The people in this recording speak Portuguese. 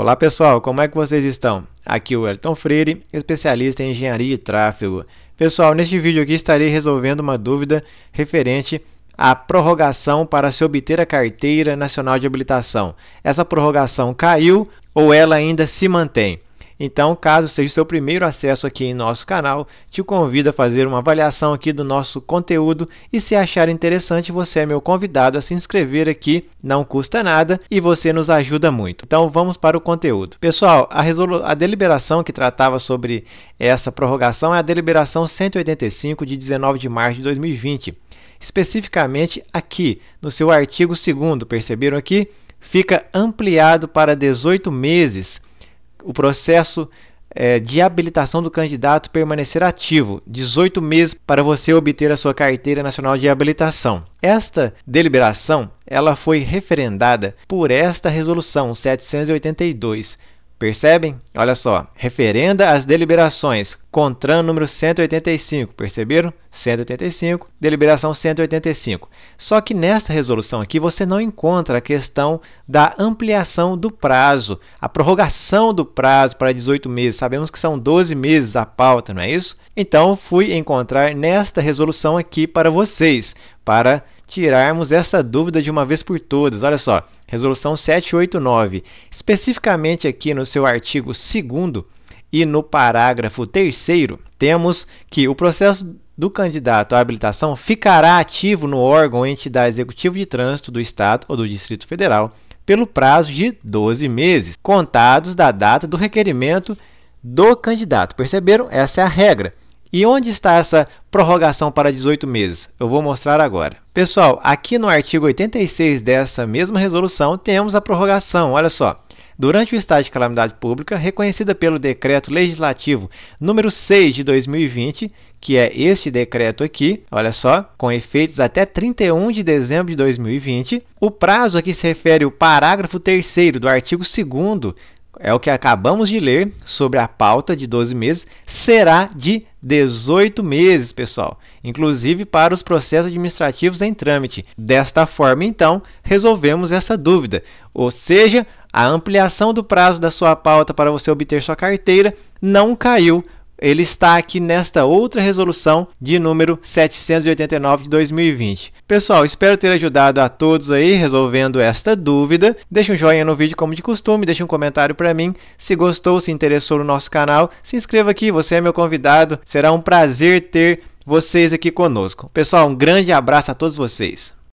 Olá pessoal, como é que vocês estão? Aqui é o Elton Freire, especialista em engenharia de tráfego. Pessoal, neste vídeo aqui estarei resolvendo uma dúvida referente à prorrogação para se obter a carteira nacional de habilitação. Essa prorrogação caiu ou ela ainda se mantém? Então, caso seja o seu primeiro acesso aqui em nosso canal, te convido a fazer uma avaliação aqui do nosso conteúdo e se achar interessante, você é meu convidado a se inscrever aqui, não custa nada e você nos ajuda muito. Então, vamos para o conteúdo. Pessoal, a, a deliberação que tratava sobre essa prorrogação é a deliberação 185 de 19 de março de 2020 especificamente aqui no seu artigo 2, perceberam aqui? Fica ampliado para 18 meses o processo é, de habilitação do candidato permanecer ativo, 18 meses para você obter a sua carteira nacional de habilitação. Esta deliberação, ela foi referendada por esta resolução 782 Percebem? Olha só, referenda às deliberações, CONTRAN número 185, perceberam? 185, deliberação 185. Só que nesta resolução aqui você não encontra a questão da ampliação do prazo, a prorrogação do prazo para 18 meses. Sabemos que são 12 meses a pauta, não é isso? Então, fui encontrar nesta resolução aqui para vocês, para tirarmos essa dúvida de uma vez por todas. Olha só, resolução 789, especificamente aqui no seu artigo 2 e no parágrafo 3 temos que o processo do candidato à habilitação ficará ativo no órgão ou entidade executivo de trânsito do estado ou do Distrito Federal pelo prazo de 12 meses, contados da data do requerimento do candidato. Perceberam? Essa é a regra. E onde está essa prorrogação para 18 meses? Eu vou mostrar agora. Pessoal, aqui no artigo 86 dessa mesma resolução temos a prorrogação, olha só. Durante o estado de calamidade pública, reconhecida pelo decreto legislativo número 6 de 2020, que é este decreto aqui, olha só, com efeitos até 31 de dezembro de 2020, o prazo a que se refere o parágrafo 3 do artigo 2 é o que acabamos de ler sobre a pauta de 12 meses, será de 18 meses, pessoal, inclusive para os processos administrativos em trâmite. Desta forma, então, resolvemos essa dúvida, ou seja, a ampliação do prazo da sua pauta para você obter sua carteira não caiu ele está aqui nesta outra resolução de número 789 de 2020. Pessoal, espero ter ajudado a todos aí resolvendo esta dúvida. Deixa um joinha no vídeo como de costume, deixa um comentário para mim. Se gostou, se interessou no nosso canal, se inscreva aqui, você é meu convidado. Será um prazer ter vocês aqui conosco. Pessoal, um grande abraço a todos vocês.